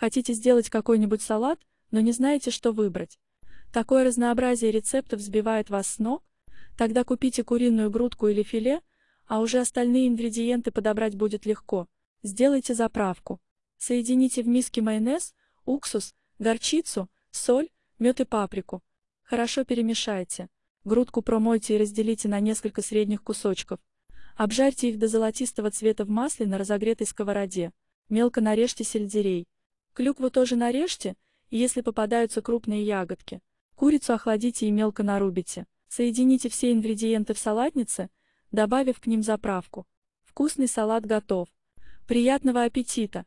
Хотите сделать какой-нибудь салат, но не знаете, что выбрать? Такое разнообразие рецептов сбивает вас с ног? Тогда купите куриную грудку или филе, а уже остальные ингредиенты подобрать будет легко. Сделайте заправку. Соедините в миске майонез, уксус, горчицу, соль, мед и паприку. Хорошо перемешайте. Грудку промойте и разделите на несколько средних кусочков. Обжарьте их до золотистого цвета в масле на разогретой сковороде. Мелко нарежьте сельдерей. Клюкву тоже нарежьте, если попадаются крупные ягодки. Курицу охладите и мелко нарубите. Соедините все ингредиенты в салатнице, добавив к ним заправку. Вкусный салат готов. Приятного аппетита!